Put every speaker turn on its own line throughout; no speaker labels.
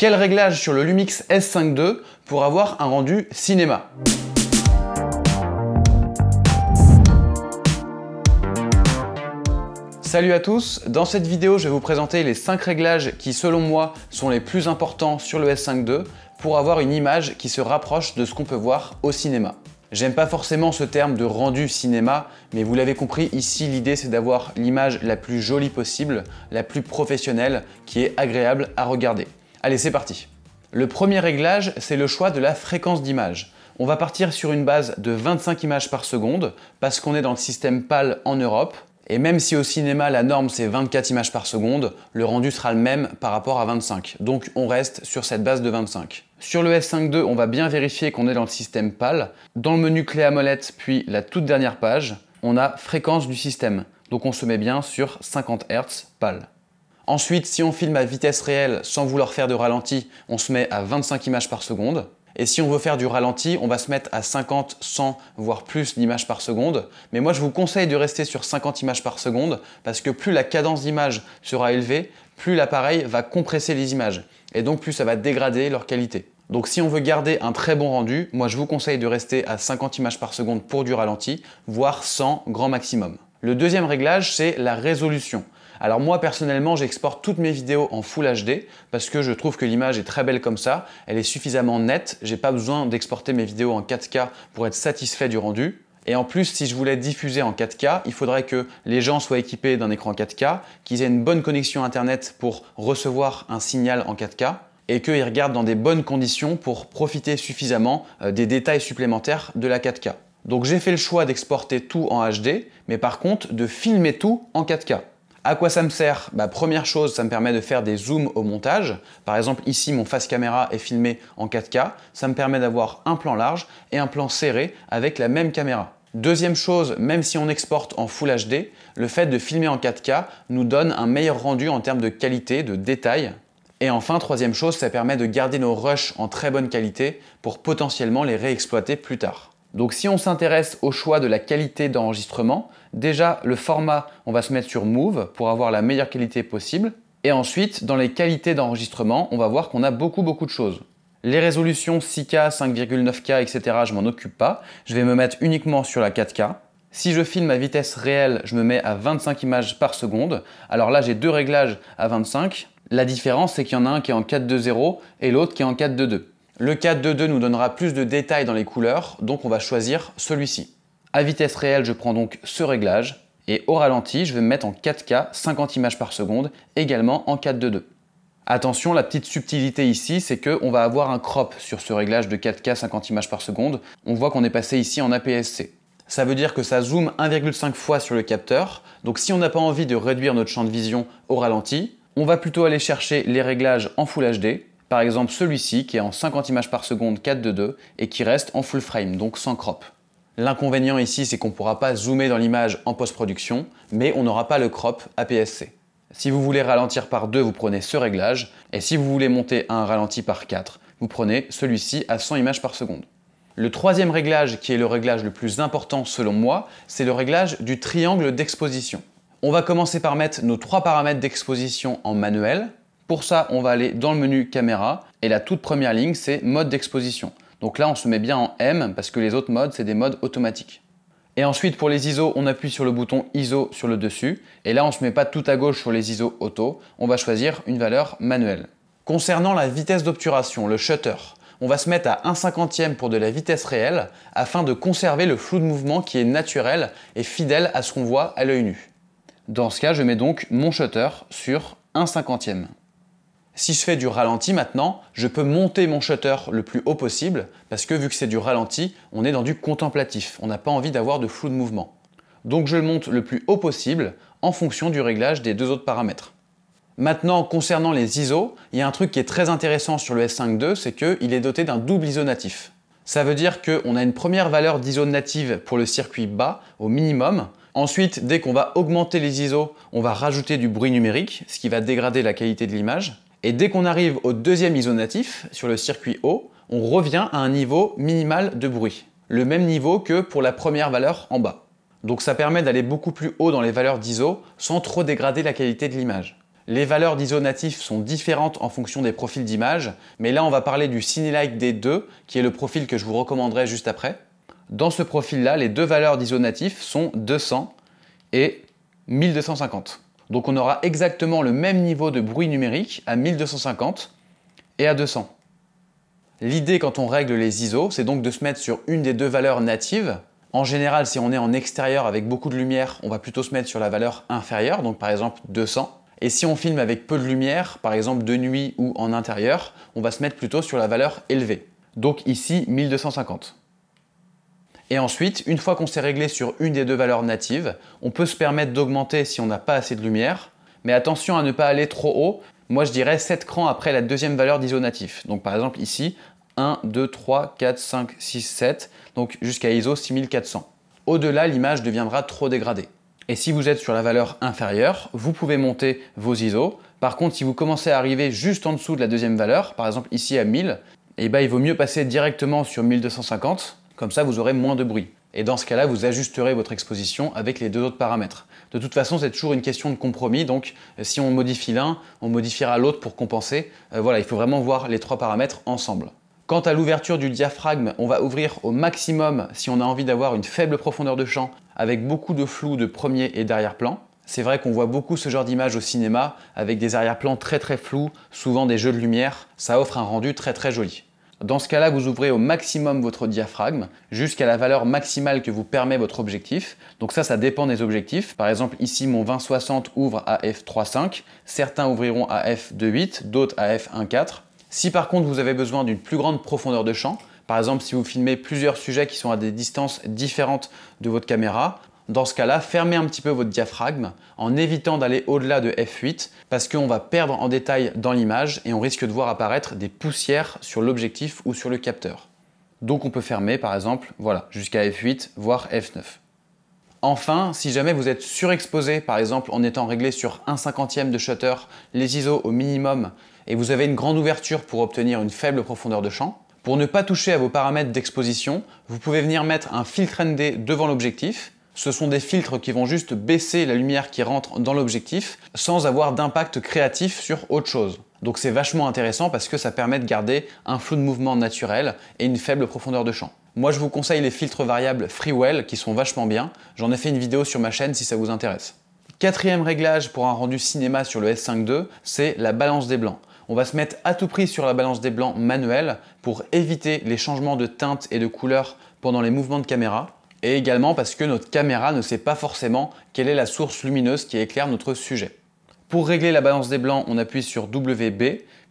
Quels réglage sur le Lumix S5 II pour avoir un rendu cinéma Salut à tous, dans cette vidéo je vais vous présenter les 5 réglages qui selon moi sont les plus importants sur le S5 II pour avoir une image qui se rapproche de ce qu'on peut voir au cinéma. J'aime pas forcément ce terme de rendu cinéma, mais vous l'avez compris, ici l'idée c'est d'avoir l'image la plus jolie possible, la plus professionnelle, qui est agréable à regarder. Allez, c'est parti. Le premier réglage, c'est le choix de la fréquence d'image. On va partir sur une base de 25 images par seconde, parce qu'on est dans le système PAL en Europe, et même si au cinéma la norme c'est 24 images par seconde, le rendu sera le même par rapport à 25. Donc on reste sur cette base de 25. Sur le S5 52 on va bien vérifier qu'on est dans le système PAL. Dans le menu clé à molette, puis la toute dernière page, on a fréquence du système. Donc on se met bien sur 50 Hz PAL. Ensuite, si on filme à vitesse réelle sans vouloir faire de ralenti, on se met à 25 images par seconde. Et si on veut faire du ralenti, on va se mettre à 50, 100, voire plus d'images par seconde. Mais moi, je vous conseille de rester sur 50 images par seconde, parce que plus la cadence d'image sera élevée, plus l'appareil va compresser les images. Et donc, plus ça va dégrader leur qualité. Donc si on veut garder un très bon rendu, moi je vous conseille de rester à 50 images par seconde pour du ralenti, voire 100 grand maximum. Le deuxième réglage, c'est la résolution. Alors moi personnellement j'exporte toutes mes vidéos en Full HD parce que je trouve que l'image est très belle comme ça, elle est suffisamment nette, j'ai pas besoin d'exporter mes vidéos en 4K pour être satisfait du rendu. Et en plus, si je voulais diffuser en 4K, il faudrait que les gens soient équipés d'un écran 4K, qu'ils aient une bonne connexion Internet pour recevoir un signal en 4K, et qu'ils regardent dans des bonnes conditions pour profiter suffisamment euh, des détails supplémentaires de la 4K. Donc j'ai fait le choix d'exporter tout en HD, mais par contre de filmer tout en 4K. À quoi ça me sert bah, Première chose, ça me permet de faire des zooms au montage. Par exemple, ici, mon face caméra est filmé en 4K. Ça me permet d'avoir un plan large et un plan serré avec la même caméra. Deuxième chose, même si on exporte en Full HD, le fait de filmer en 4K nous donne un meilleur rendu en termes de qualité, de détail. Et enfin, troisième chose, ça permet de garder nos rushs en très bonne qualité pour potentiellement les réexploiter plus tard. Donc si on s'intéresse au choix de la qualité d'enregistrement, déjà le format, on va se mettre sur Move pour avoir la meilleure qualité possible. Et ensuite, dans les qualités d'enregistrement, on va voir qu'on a beaucoup beaucoup de choses. Les résolutions 6K, 5,9K, etc., je m'en occupe pas. Je vais me mettre uniquement sur la 4K. Si je filme à vitesse réelle, je me mets à 25 images par seconde. Alors là, j'ai deux réglages à 25. La différence, c'est qu'il y en a un qui est en 4.2.0 et l'autre qui est en 4.2.2. Le 4-2-2 nous donnera plus de détails dans les couleurs, donc on va choisir celui-ci. À vitesse réelle, je prends donc ce réglage, et au ralenti, je vais me mettre en 4K, 50 images par seconde, également en 4-2-2. Attention, la petite subtilité ici, c'est qu'on va avoir un crop sur ce réglage de 4K 50 images par seconde. On voit qu'on est passé ici en APS-C. Ça veut dire que ça zoome 1,5 fois sur le capteur, donc si on n'a pas envie de réduire notre champ de vision au ralenti, on va plutôt aller chercher les réglages en Full HD, par exemple celui-ci qui est en 50 images par seconde 4 de 2 et qui reste en full frame, donc sans crop. L'inconvénient ici, c'est qu'on ne pourra pas zoomer dans l'image en post-production, mais on n'aura pas le crop APS-C. Si vous voulez ralentir par 2, vous prenez ce réglage, et si vous voulez monter à un ralenti par 4, vous prenez celui-ci à 100 images par seconde. Le troisième réglage, qui est le réglage le plus important selon moi, c'est le réglage du triangle d'exposition. On va commencer par mettre nos trois paramètres d'exposition en manuel, pour ça, on va aller dans le menu caméra et la toute première ligne, c'est mode d'exposition. Donc là, on se met bien en M parce que les autres modes, c'est des modes automatiques. Et ensuite, pour les ISO, on appuie sur le bouton ISO sur le dessus. Et là, on ne se met pas tout à gauche sur les ISO auto. On va choisir une valeur manuelle. Concernant la vitesse d'obturation, le shutter, on va se mettre à 1 cinquantième pour de la vitesse réelle afin de conserver le flou de mouvement qui est naturel et fidèle à ce qu'on voit à l'œil nu. Dans ce cas, je mets donc mon shutter sur 1 cinquantième. Si je fais du ralenti maintenant, je peux monter mon shutter le plus haut possible parce que vu que c'est du ralenti, on est dans du contemplatif. On n'a pas envie d'avoir de flou de mouvement. Donc je le monte le plus haut possible en fonction du réglage des deux autres paramètres. Maintenant, concernant les ISO, il y a un truc qui est très intéressant sur le S5 II, c'est qu'il est doté d'un double ISO natif. Ça veut dire qu'on a une première valeur d'ISO native pour le circuit bas, au minimum. Ensuite, dès qu'on va augmenter les ISO, on va rajouter du bruit numérique, ce qui va dégrader la qualité de l'image. Et dès qu'on arrive au deuxième isonatif, sur le circuit haut, on revient à un niveau minimal de bruit, le même niveau que pour la première valeur en bas. Donc ça permet d'aller beaucoup plus haut dans les valeurs d'ISO sans trop dégrader la qualité de l'image. Les valeurs d'ISO natif sont différentes en fonction des profils d'image, mais là on va parler du CineLike D2, qui est le profil que je vous recommanderai juste après. Dans ce profil-là, les deux valeurs d'ISO natif sont 200 et 1250. Donc on aura exactement le même niveau de bruit numérique à 1250 et à 200. L'idée quand on règle les ISO, c'est donc de se mettre sur une des deux valeurs natives. En général, si on est en extérieur avec beaucoup de lumière, on va plutôt se mettre sur la valeur inférieure, donc par exemple 200. Et si on filme avec peu de lumière, par exemple de nuit ou en intérieur, on va se mettre plutôt sur la valeur élevée. Donc ici 1250. Et ensuite, une fois qu'on s'est réglé sur une des deux valeurs natives, on peut se permettre d'augmenter si on n'a pas assez de lumière, mais attention à ne pas aller trop haut. Moi, je dirais 7 crans après la deuxième valeur d'ISO natif. Donc par exemple ici, 1, 2, 3, 4, 5, 6, 7, donc jusqu'à ISO 6400. Au-delà, l'image deviendra trop dégradée. Et si vous êtes sur la valeur inférieure, vous pouvez monter vos ISO. Par contre, si vous commencez à arriver juste en dessous de la deuxième valeur, par exemple ici à 1000, eh ben, il vaut mieux passer directement sur 1250 comme ça, vous aurez moins de bruit. Et dans ce cas-là, vous ajusterez votre exposition avec les deux autres paramètres. De toute façon, c'est toujours une question de compromis, donc euh, si on modifie l'un, on modifiera l'autre pour compenser. Euh, voilà, il faut vraiment voir les trois paramètres ensemble. Quant à l'ouverture du diaphragme, on va ouvrir au maximum si on a envie d'avoir une faible profondeur de champ avec beaucoup de flou de premier et d'arrière-plan. C'est vrai qu'on voit beaucoup ce genre d'image au cinéma avec des arrière-plans très très flous, souvent des jeux de lumière. Ça offre un rendu très très joli. Dans ce cas-là, vous ouvrez au maximum votre diaphragme jusqu'à la valeur maximale que vous permet votre objectif. Donc ça, ça dépend des objectifs. Par exemple, ici, mon 2060 ouvre à f3.5. Certains ouvriront à f2.8, d'autres à f1.4. Si par contre, vous avez besoin d'une plus grande profondeur de champ, par exemple, si vous filmez plusieurs sujets qui sont à des distances différentes de votre caméra, dans ce cas-là, fermez un petit peu votre diaphragme en évitant d'aller au-delà de F8 parce qu'on va perdre en détail dans l'image et on risque de voir apparaître des poussières sur l'objectif ou sur le capteur. Donc on peut fermer par exemple, voilà, jusqu'à F8 voire F9. Enfin, si jamais vous êtes surexposé, par exemple en étant réglé sur 1 cinquantième de shutter, les ISO au minimum, et vous avez une grande ouverture pour obtenir une faible profondeur de champ, pour ne pas toucher à vos paramètres d'exposition, vous pouvez venir mettre un filtre ND devant l'objectif ce sont des filtres qui vont juste baisser la lumière qui rentre dans l'objectif sans avoir d'impact créatif sur autre chose. Donc c'est vachement intéressant parce que ça permet de garder un flou de mouvement naturel et une faible profondeur de champ. Moi je vous conseille les filtres variables Freewell qui sont vachement bien. J'en ai fait une vidéo sur ma chaîne si ça vous intéresse. Quatrième réglage pour un rendu cinéma sur le S5 II, c'est la balance des blancs. On va se mettre à tout prix sur la balance des blancs manuelle pour éviter les changements de teinte et de couleur pendant les mouvements de caméra et également parce que notre caméra ne sait pas forcément quelle est la source lumineuse qui éclaire notre sujet. Pour régler la balance des blancs, on appuie sur WB,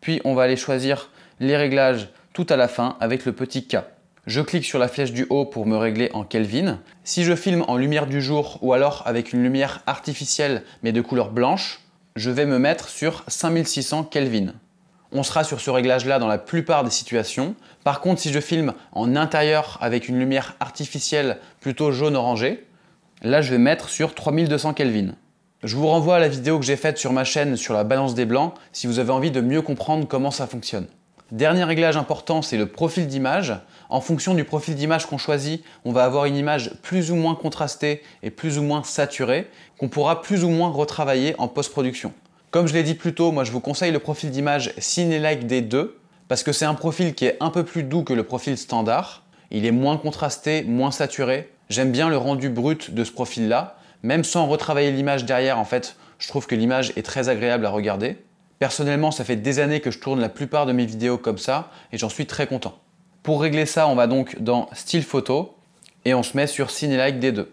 puis on va aller choisir les réglages tout à la fin avec le petit K. Je clique sur la flèche du haut pour me régler en Kelvin. Si je filme en lumière du jour ou alors avec une lumière artificielle mais de couleur blanche, je vais me mettre sur 5600 Kelvin. On sera sur ce réglage-là dans la plupart des situations. Par contre, si je filme en intérieur avec une lumière artificielle plutôt jaune orangée là je vais mettre sur 3200 Kelvin. Je vous renvoie à la vidéo que j'ai faite sur ma chaîne sur la balance des blancs si vous avez envie de mieux comprendre comment ça fonctionne. Dernier réglage important, c'est le profil d'image. En fonction du profil d'image qu'on choisit, on va avoir une image plus ou moins contrastée et plus ou moins saturée qu'on pourra plus ou moins retravailler en post-production. Comme je l'ai dit plus tôt, moi je vous conseille le profil d'image Cinelike D2 parce que c'est un profil qui est un peu plus doux que le profil standard. Il est moins contrasté, moins saturé. J'aime bien le rendu brut de ce profil-là, même sans retravailler l'image derrière en fait, je trouve que l'image est très agréable à regarder. Personnellement, ça fait des années que je tourne la plupart de mes vidéos comme ça et j'en suis très content. Pour régler ça, on va donc dans style photo et on se met sur Cinelike D2.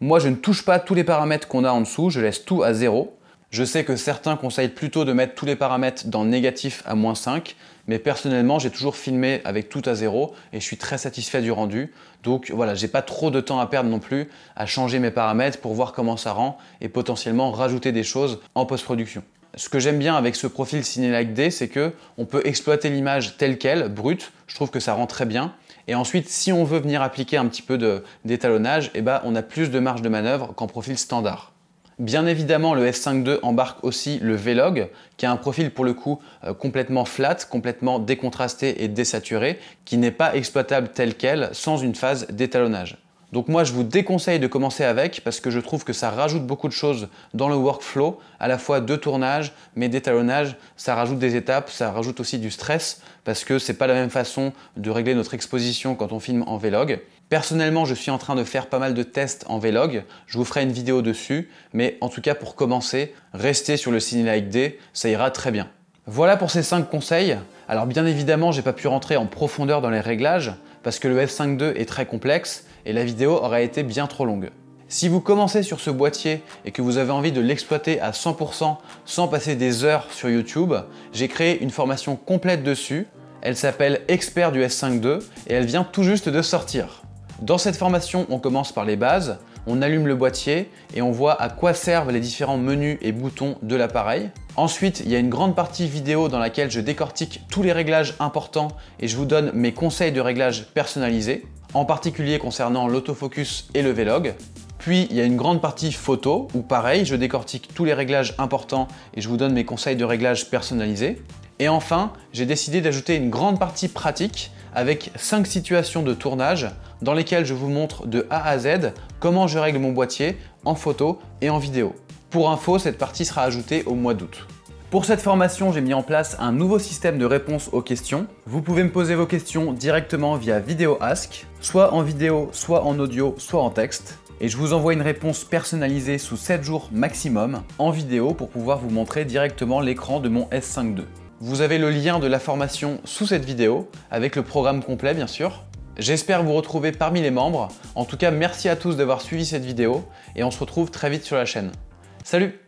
Moi, je ne touche pas tous les paramètres qu'on a en dessous, je laisse tout à zéro. Je sais que certains conseillent plutôt de mettre tous les paramètres dans négatif à moins 5, mais personnellement j'ai toujours filmé avec tout à zéro et je suis très satisfait du rendu. Donc voilà, j'ai pas trop de temps à perdre non plus à changer mes paramètres pour voir comment ça rend et potentiellement rajouter des choses en post-production. Ce que j'aime bien avec ce profil CineLike D, c'est que on peut exploiter l'image telle qu'elle, brute. Je trouve que ça rend très bien. Et ensuite, si on veut venir appliquer un petit peu d'étalonnage, eh ben, on a plus de marge de manœuvre qu'en profil standard. Bien évidemment, le S5 II embarque aussi le Vlog, qui a un profil pour le coup euh, complètement flat, complètement décontrasté et désaturé, qui n'est pas exploitable tel quel sans une phase d'étalonnage. Donc moi je vous déconseille de commencer avec parce que je trouve que ça rajoute beaucoup de choses dans le workflow, à la fois de tournage mais d'étalonnage, ça rajoute des étapes, ça rajoute aussi du stress parce que c'est pas la même façon de régler notre exposition quand on filme en vlog. Personnellement, je suis en train de faire pas mal de tests en Vlog, je vous ferai une vidéo dessus, mais en tout cas pour commencer, restez sur le CineLike D, ça ira très bien. Voilà pour ces 5 conseils. Alors bien évidemment, j'ai pas pu rentrer en profondeur dans les réglages, parce que le F5.2 est très complexe et la vidéo aurait été bien trop longue. Si vous commencez sur ce boîtier et que vous avez envie de l'exploiter à 100% sans passer des heures sur YouTube, j'ai créé une formation complète dessus. Elle s'appelle Expert du S5.2 et elle vient tout juste de sortir. Dans cette formation, on commence par les bases, on allume le boîtier et on voit à quoi servent les différents menus et boutons de l'appareil. Ensuite, il y a une grande partie vidéo dans laquelle je décortique tous les réglages importants et je vous donne mes conseils de réglage personnalisés, en particulier concernant l'autofocus et le vlog. Puis il y a une grande partie photo où pareil, je décortique tous les réglages importants et je vous donne mes conseils de réglage personnalisés. Et enfin, j'ai décidé d'ajouter une grande partie pratique avec 5 situations de tournage dans lesquelles je vous montre de A à Z comment je règle mon boîtier en photo et en vidéo. Pour info, cette partie sera ajoutée au mois d'août. Pour cette formation, j'ai mis en place un nouveau système de réponse aux questions. Vous pouvez me poser vos questions directement via Vidéo Ask, soit en vidéo, soit en audio, soit en texte. Et je vous envoie une réponse personnalisée sous 7 jours maximum en vidéo pour pouvoir vous montrer directement l'écran de mon S5 II. Vous avez le lien de la formation sous cette vidéo, avec le programme complet bien sûr. J'espère vous retrouver parmi les membres. En tout cas, merci à tous d'avoir suivi cette vidéo et on se retrouve très vite sur la chaîne. Salut